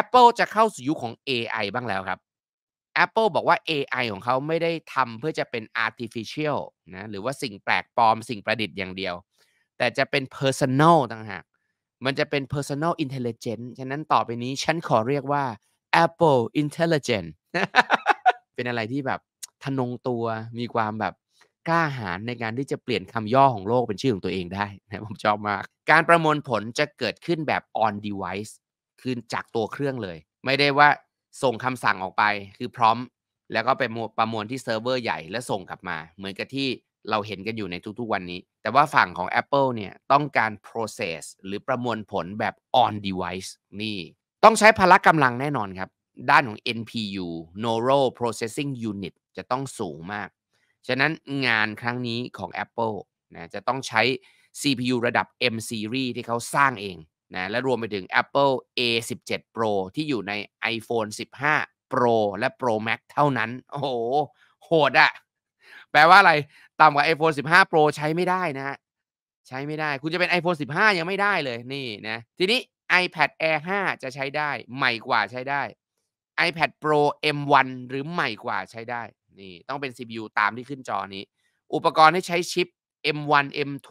Apple จะเข้าสู่ยุคของ AI บ้างแล้วครับ Apple บอกว่า AI ของเขาไม่ได้ทำเพื่อจะเป็น artificial นะหรือว่าสิ่งแปลกปลอมสิ่งประดิษฐ์อย่างเดียว แต่จะเป็น personal ต่างหาก มันจะเป็น personal intelligence ฉะนั้นต่อไปนี้ฉันขอเรียกว่า Apple intelligent เป็นอะไรที่แบบทนงตัว มีความแบบกล้าหาญในการที่จะเปลี่ยนคำย่อของโลกเป็นชื่อของตัวเองได้นะผมชอบมาก การประมวลผลจะเกิดขึ้นแบบ on device คือจากตัวเครื่องเลย ไม่ได้ว่าส่งคำสั่งออกไป คือพร้อม แล้วก็ไปประมวลที่เซิร์ฟเวอร์ใหญ่และส่งกลับมา เหมือนกับที่เราเห็นกันอยู่ในทุก ๆ วันนี้ แต่ว่าฝั่งของ Apple เนี่ย ต้องการ process หรือประมวลผลแบบ on device นี่ ต้องใช้พละกำลังแน่นอนครับ ด้านของ NPU Neural Processing Unit จะต้องสูงมาก ฉะนั้นงานครั้งนี้ของ Apple นะจะต้องใช้ CPU ระดับ M series ที่เขาสร้างเองนะและรวมไปถึง Apple A17 Pro ที่อยู่ใน iPhone 15 Pro และ Pro Max เท่านั้น โอ้โห โหดอะแปลว่าอะไร ต่ำกว่า iPhone 15 Pro ใช้ไม่ได้นะฮะ ใช้ไม่ได้ คุณจะเป็น iPhone 15 ยังไม่ได้เลย นี่นะ ทีนี้ iPad Air 5 จะใช้ได้ ใหม่กว่าใช้ได้ iPad Pro M1 หรือใหม่กว่าใช้ได้ นี่ต้องเป็น CPU ตามที่ขึ้นจอนี้ อุปกรณ์ให้ใช้ชิป M1 M2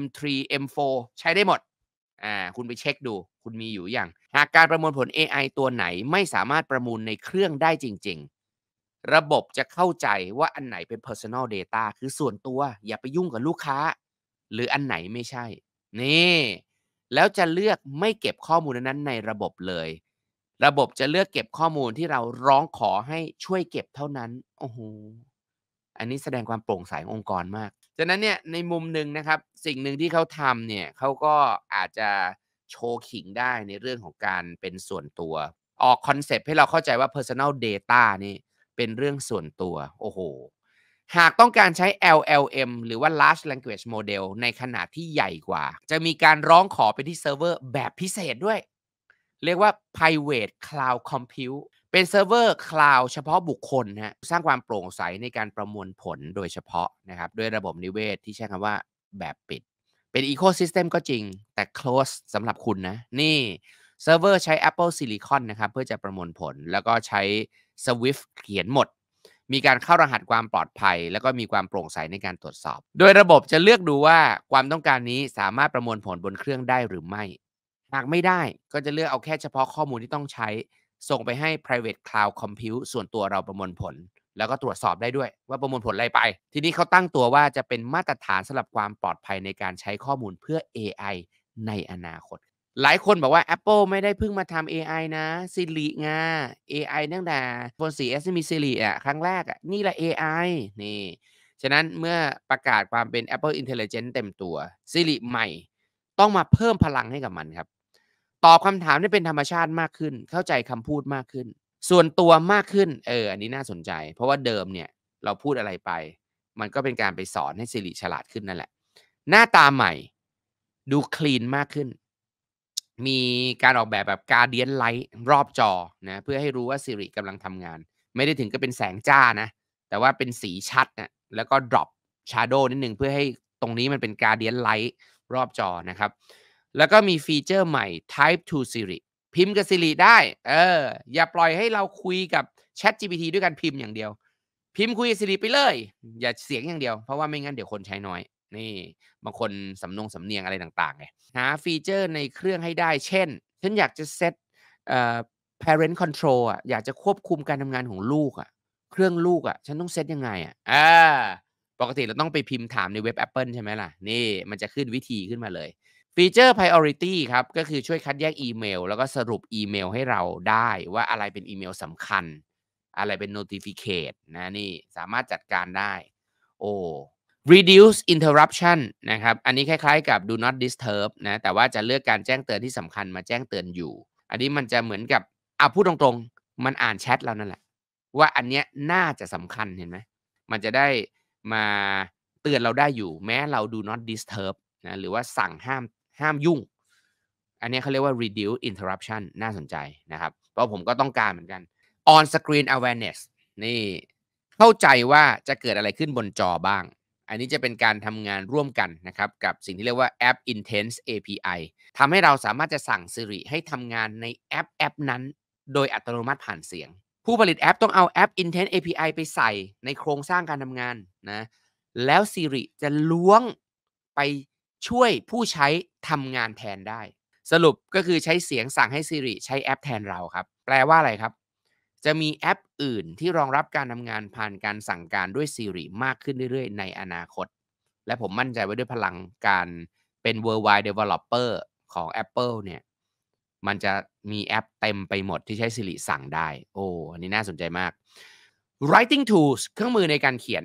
M3 M4 ใช้ได้หมดอ่าคุณไปเช็คดู คุณมีอยู่อย่าง หากการประมวลผล AI ตัวไหนไม่สามารถประมูลในเครื่องได้จริง ๆ ระบบจะเข้าใจว่าอันไหนเป็น personal data คือส่วนตัวอย่าไปยุ่งกับลูกค้า หรืออันไหนไม่ใช่ นี่ แล้วจะเลือกไม่เก็บข้อมูลนั้นในระบบเลย ระบบจะเลือกเก็บข้อมูลที่เราร้องขอให้ช่วยเก็บเท่านั้นโอ้โหอันนี้แสดงความโปร่งใสขององค์กรมากฉะนั้นเนี่ยในมุมหนึ่งนะครับสิ่งหนึ่งที่เขาทำเนี่ยเขาก็อาจจะโชว์ขิงได้ในเรื่องของการเป็นส่วนตัว ออกคอนเซปต์ให้เราเข้าใจว่า Personal Data นี่เป็นเรื่องส่วนตัว โอ้โห หากต้องการใช้ LLM หรือว่า Large Language Model ในขนาดที่ใหญ่กว่า จะมีการร้องขอไปที่เซิร์ฟเวอร์แบบพิเศษด้วย เรียกว่า private cloud compute เป็นเซิร์ฟเวอร์คลาวด์เฉพาะบุคคลนะฮะสร้างความโปร่งใสในการประมวลผลโดยเฉพาะนะครับ ด้วยระบบนิเวศที่ใช้คำว่าแบบปิด เป็นอีโคซิสเต็มก็จริงแต่ close สำหรับคุณนะ นี่เซิร์ฟเวอร์ใช้ Apple Silicon นะครับเพื่อจะประมวลผล แล้วก็ใช้ Swift เขียนหมด มีการเข้ารหัสความปลอดภัย แล้วก็มีความโปร่งใสในการตรวจสอบ โดยระบบจะเลือกดูว่าความต้องการนี้สามารถประมวลผลบนเครื่องได้หรือไม่หากไม่ได้ก็จะเลือกเอาแค่เฉพาะข้อมูลที่ต้องใช้ส่งไปให้ private cloud compute ส่วนตัวเราประมวลผล แล้วก็ตรวจสอบได้ด้วยว่าประมวลผลอะไรไป ทีนี้เขาตั้งตัวว่าจะเป็นมาตรฐานสำหรับความปลอดภัยในการใช้ข้อมูลเพื่อ AI ในอนาคต หลายคนบอกว่า Apple ไม่ได้เพิ่งมาทำ AI นะ Siri ไง AI ตั้งแต่ฟน 4S มี Siri อ่ะ ครั้งแรกอ่ะ นี่แหละ AI นี่ ฉะนั้นเมื่อประกาศความเป็น Apple Intelligence เต็มตัว Siri ใหม่ต้องมาเพิ่มพลังให้กับมันครับตอบคำถามได้เป็นธรรมชาติมากขึ้น เข้าใจคำพูดมากขึ้น ส่วนตัวมากขึ้น เออ อันนี้น่าสนใจ เพราะว่าเดิมเนี่ยเราพูดอะไรไป มันก็เป็นการไปสอนให้สิริฉลาดขึ้นนั่นแหละ หน้าตาใหม่ ดูคลีนมากขึ้น มีการออกแบบแบบการเดียนไลท์รอบจอนะ เพื่อให้รู้ว่าสิริกำลังทำงาน ไม่ได้ถึงก็เป็นแสงจ้านะ แต่ว่าเป็นสีชัดนะแล้วก็ดรอปชาร์โดนิดหนึ่งเพื่อให้ตรงนี้มันเป็นการเดียนไลท์รอบจอนะครับแล้วก็มีฟีเจอร์ใหม่ Type to Siri พิมพ์กับ Siri ได้ เออ อย่าปล่อยให้เราคุยกับ Chat GPT ด้วยการพิมพ์อย่างเดียว พิมพ์คุยกับ Siri ไปเลย อย่าเสียงอย่างเดียว เพราะว่าไม่งั้นเดี๋ยวคนใช้น้อย นี่ บางคนสำนงสำเนียงอะไรต่างๆไงหาฟีเจอร์ในเครื่องให้ได้ เช่น ฉันอยากจะเซตเอ่อ parent control อ่ะ อยากจะควบคุมการทำงานของลูกอ่ะ เครื่องลูกอ่ะ ฉันต้องเซตยังไงอ่ะอ่าปกติเราต้องไปพิมพ์ถามในเว็บ Apple ใช่ไหมล่ะ นี่มันจะขึ้นวิธีขึ้นมาเลยฟีเจอร์ Priority ครับก็คือช่วยคัดแยกอีเมล แล้วก็สรุปอีเมลให้เราได้ว่าอะไรเป็นอีเมลสำคัญอะไรเป็น notificate นะนี่สามารถจัดการได้โอ้ reduce interruption นะครับอันนี้คล้ายๆ กับ do not disturb นะแต่ว่าจะเลือกการแจ้งเตือนที่สำคัญมาแจ้งเตือนอยู่ อันนี้มันจะเหมือนกับอ่ะพูดตรงๆ มันอ่านแชทเรานั่นแหละ ว่าอันเนี้ยน่าจะสำคัญเห็นไหมมันจะได้มาเตือนเราได้อยู่ แม้เรา do not disturb นะหรือว่าสั่งห้ามห้ามยุ่ง อันนี้เขาเรียกว่า reduce interruption น่าสนใจนะครับ เพราะผมก็ต้องการเหมือนกัน on screen awareness นี่เข้าใจว่าจะเกิดอะไรขึ้นบนจอบ้าง อันนี้จะเป็นการทำงานร่วมกันนะครับกับสิ่งที่เรียกว่า App Intense API ทำให้เราสามารถจะสั่ง Siri ให้ทำงานในแอปแอปนั้นโดยอัตโนมัติผ่านเสียง ผู้ผลิตแอปต้องเอาแอป Intense API ไปใส่ในโครงสร้างการทำงานนะ แล้ว Siri จะล้วงไปช่วยผู้ใช้ทำงานแทนได้สรุปก็คือใช้เสียงสั่งให้ Siri ใช้แอปแทนเราครับแปลว่าอะไรครับ จะมีแอปอื่นที่รองรับการทำงานผ่านการสั่งการด้วย Siri มากขึ้นเรื่อยๆในอนาคต และผมมั่นใจว่าด้วยพลังการเป็น worldwide developer ของ Apple เนี่ย มันจะมีแอปเต็มไปหมดที่ใช้ Siri สั่งได้โอ้อันนี้น่าสนใจมาก writing tools เครื่องมือในการเขียน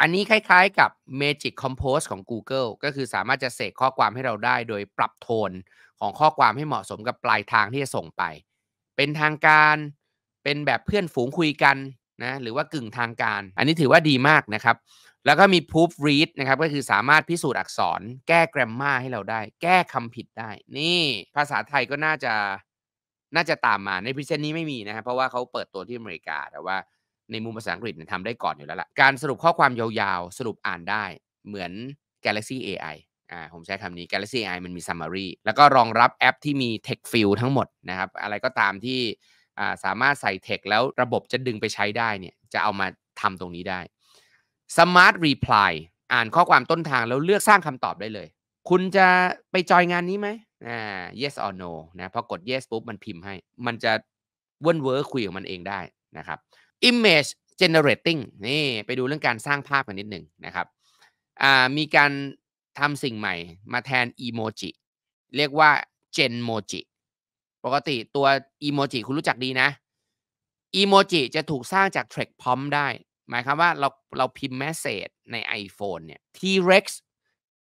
อันนี้คล้ายๆกับ Magic Compose ของ Google ก็คือสามารถจะเสกข้อความให้เราได้โดยปรับโทนของข้อความให้เหมาะสมกับปลายทางที่จะส่งไป เป็นทางการ เป็นแบบเพื่อนฝูงคุยกันนะ หรือว่ากึ่งทางการ อันนี้ถือว่าดีมากนะครับ แล้วก็มี proof read นะครับก็คือสามารถพิสูจน์อักษรแก้แกรมมาให้เราได้ แก้คำผิดได้ นี่ภาษาไทยก็น่าจะน่าจะตามมาในพิเศษนี้ไม่มีนะครับเพราะว่าเขาเปิดตัวที่อเมริกาแต่ว่าในมุมภาษาอังกฤษเนี่ยทำได้ก่อนอยู่แล้วละ่ะการสรุปข้อความยาวๆสรุปอ่านได้เหมือน Galaxy AI อ่าผมใช้คำนี้ Galaxy AI มันมี summary แล้วก็รองรับแอปที่มี t e c h f i e l ทั้งหมดนะครับ อะไรก็ตามที่อ่าสามารถใส่ t e คแล้วระบบจะดึงไปใช้ได้เนี่ย จะเอามาทำตรงนี้ได้ Smart Reply อ่านข้อความต้นทางแล้วเลือกสร้างคำตอบได้เลย คุณจะไปจอยงานนี้ไหมอ่า yes or no นะพอกด yes ปุ๊บมันพิมพ์ให้ มันจะเวิ้นเวอร์คุยของมันเองได้นะครับ image generating นี่ไปดูเรื่องการสร้างภาพกันนิดหนึ่งนะครับ มีการทำสิ่งใหม่มาแทนอีโมจิ เรียกว่า Gen Moji ปกติตัวอีโมจิคุณรู้จักดีนะ อีโมจิจะถูกสร้างจาก t r c k p r o m p ได้ หมายความว่าเราเราพิมพ์แมสเซจใน iPhone เนี่ย T-Rex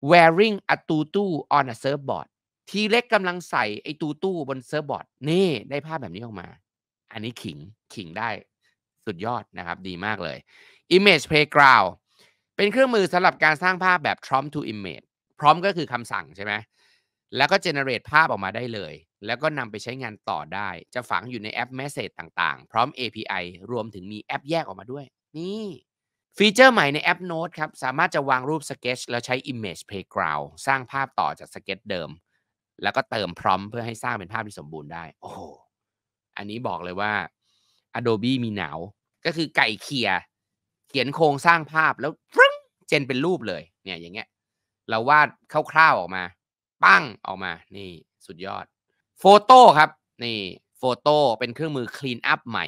wearing a tutu on a surfboard ทีเล็กกำลังใส่ไอตูตู้บนเซิร์ฟบอร์ดนี่ได้ภาพแบบนี้ออกมา อันนี้ขิงขิงไดุ้ดยอดนะครับดีมากเลย Image Playground เป็นเครื่องมือสำหรับการสร้างภาพแบบ p r o m t o image พร้อมก็คือคำสั่งใช่ไหมแล้วก็ generate ภาพออกมาได้เลย แล้วก็นำไปใช้งานต่อได้จะฝังอยู่ในแอป Message ต่างๆ พร้อม API รวมถึงมีแอปแยกออกมาด้วย นี่ ฟีเจอร์ใหม่ในแอป Note ครับ สามารถจะวางรูป Sketch แล้วใช้ Image Playground สร้างภาพต่อจากสเก t c เดิมแล้วก็เติมพร้อมเพื่อให้สร้างเป็นภาพที่สมบูรณ์ได้โอ้อันนี้บอกเลยว่า Adobe มีหนาวก็คือไก่เขียเขียนโครงสร้างภาพแล้ว เจนเป็นรูปเลย เนี่ย อย่าง เงี้ย เราวาดคร่าวๆออกมา ปั้ง ออกมา นี่สุดยอดโฟโต้ครับ นี่ โฟโต้เป็นเครื่องมือ คลีน อัพ ใหม่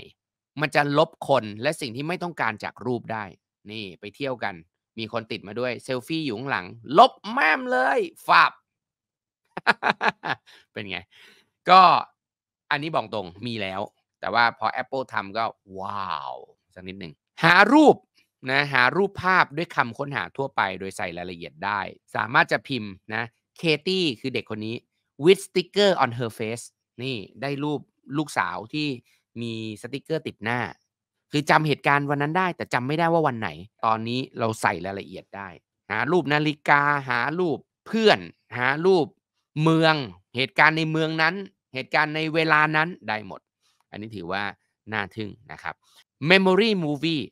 มันจะลบคนและสิ่งที่ไม่ต้องการจากรูปได้ นี่ไปเที่ยวกัน มีคนติดมาด้วยเซลฟี่ อยู่ ข้างหลัง ลบแม่มเลยฝับเป็นไงก็อันนี้บอกตรงมีแล้วแต่ว่าพอ Apple ทำก็ว้าว สักนิดหนึ่ง หารูปนะหารูปภาพด้วยคำค้นหาทั่วไป โดยใส่รายละเอียดได้ สามารถจะพิมพ์นะเคตี้คือเด็กคนนี้ with sticker on her face นี่ได้รูปลูกสาวที่มีสติกเกอร์ติดหน้า คือจำเหตุการณ์วันนั้นได้ แต่จำไม่ได้ว่าวันไหน ตอนนี้เราใส่รายละเอียดได้ หารูปนาฬิกาหารูปเพื่อนหารูปเมือง เหตุการณ์ในเมืองนั้น เหตุการณ์ในเวลานั้นได้หมดอันนี้ถือว่าน่าทึ่งนะครับ Memory Movie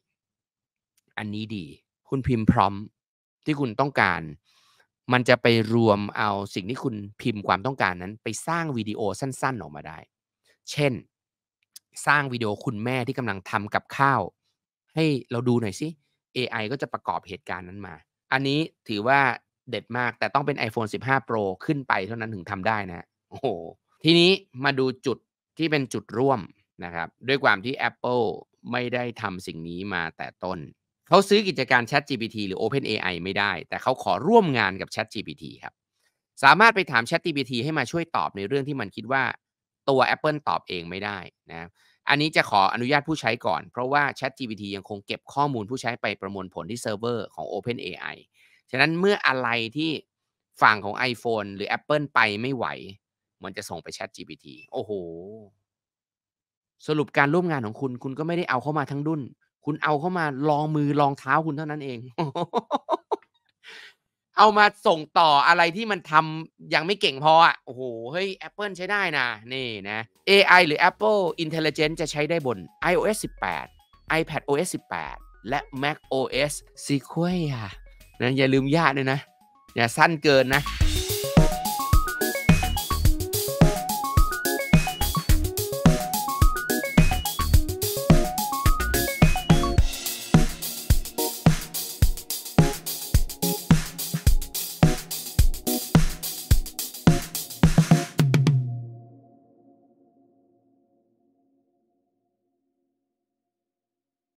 อันนี้ดี คุณพิมพ์พร้อมที่คุณต้องการ มันจะไปรวมเอาสิ่งที่คุณพิมพ์ความต้องการนั้น ไปสร้างวิดีโอสั้นๆออกมาได้ เช่นสร้างวิดีโอคุณแม่ที่กำลังทำกับข้าว ให้เราดูหน่อยสิ AI ก็จะประกอบเหตุการณ์นั้นมา อันนี้ถือว่าเด็ดมากแต่ต้องเป็น iPhone 15 Pro ขึ้นไปเท่านั้นถึงทำได้นะ โอ้โห ทีนี้มาดูจุดที่เป็นจุดร่วมนะครับด้วยความที่ Apple ไม่ได้ทำสิ่งนี้มาแต่ต้นเขาซื้อกิจการ Chat GPT หรือ Open AI ไม่ได้ แต่เขาขอร่วมงานกับ Chat GPT ครับสามารถไปถาม Chat GPT ให้มาช่วยตอบในเรื่องที่มันคิดว่าตัว Apple ตอบเองไม่ได้นะอันนี้จะขออนุญาตผู้ใช้ก่อนเพราะว่า Chat GPT ยังคงเก็บข้อมูลผู้ใช้ไปประมวลผลที่เซิร์ฟเวอร์ของ Open AI ฉะนั้นเมื่ออะไรที่ฝั่งของ iPhone หรือ Apple ไปไม่ไหวมันจะส่งไป Chat GPT โอ้โห สรุปการร่วมงานของคุณ คุณก็ไม่ได้เอาเข้ามาทั้งดุนคุณเอาเข้ามาลองมือลองเท้าคุณเท่านั้นเอง เอามาส่งต่ออะไรที่มันทำยังไม่เก่งพออ่ะโอ้โห เฮ้ย Apple ใช้ได้นะ นี่นะ AI หรือ Apple Intelligence จะใช้ได้บน iOS 18 iPad OS 18 และ Mac OS ซีควอย่นะอย่าลืมญาติลยนะ อย่าสั้นเกินนะ